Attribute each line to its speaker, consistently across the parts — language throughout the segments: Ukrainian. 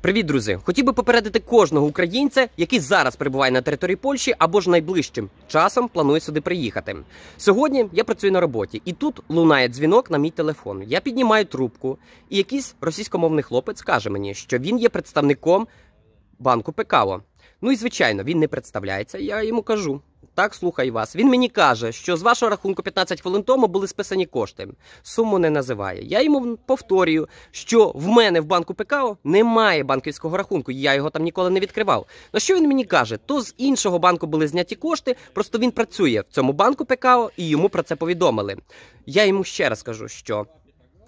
Speaker 1: Привіт, друзі! Хотів би попередити кожного українця, який зараз перебуває на території Польщі або ж найближчим часом планує сюди приїхати. Сьогодні я працюю на роботі, і тут лунає дзвінок на мій телефон. Я піднімаю трубку, і якийсь російськомовний хлопець каже мені, що він є представником банку Пекао. Ну і звичайно, він не представляється. Я йому кажу: так, слухай вас. Він мені каже, що з вашого рахунку 15 хвилин тому були списані кошти. Суму не називає. Я йому повторюю, що в мене в банку ПКО немає банківського рахунку. Я його там ніколи не відкривав. На що він мені каже? То з іншого банку були зняті кошти, просто він працює в цьому банку ПКО і йому про це повідомили. Я йому ще раз кажу, що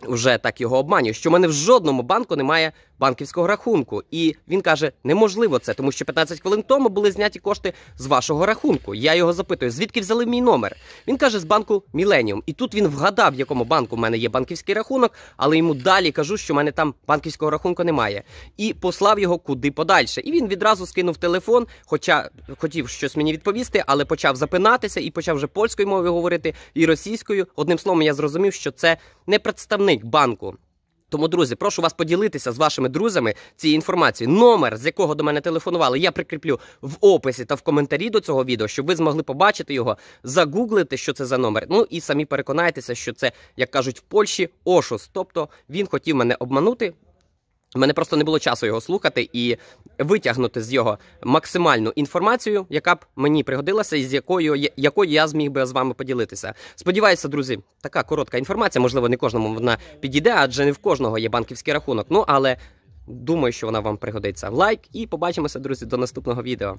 Speaker 1: вже так його обманюю, що в мене в жодному банку немає банківського рахунку. І він каже: неможливо це, тому що 15 хвилин тому були зняті кошти з вашого рахунку. Я його запитую, звідки взяли мій номер. Він каже, з банку Міленіум. І тут він вгадав, в якому банку в мене є банківський рахунок, але йому далі кажу, що в мене там банківського рахунку немає. І послав його куди подальше. І він відразу скинув телефон, хоча хотів щось мені відповісти, але почав запинатися і почав вже польською мовою говорити і російською. Одним словом, я зрозумів, що це не представник банку. Тому, друзі, прошу вас поділитися з вашими друзями цією інформацією. Номер, з якого до мене телефонували, я прикріплю в описі та в коментарі до цього відео, щоб ви змогли побачити його, загуглити, що це за номер. Ну і самі переконайтеся, що це, як кажуть в Польщі, ошус. Тобто він хотів мене обманути мене просто не було часу його слухати і витягнути з його максимальну інформацію, яка б мені пригодилася, і з якою якою я зміг би з вами поділитися. Сподіваюся, друзі, така коротка інформація. Можливо, не кожному вона підійде, адже не в кожного є банківський рахунок. Ну але думаю, що вона вам пригодиться. Лайк і побачимося, друзі, до наступного відео.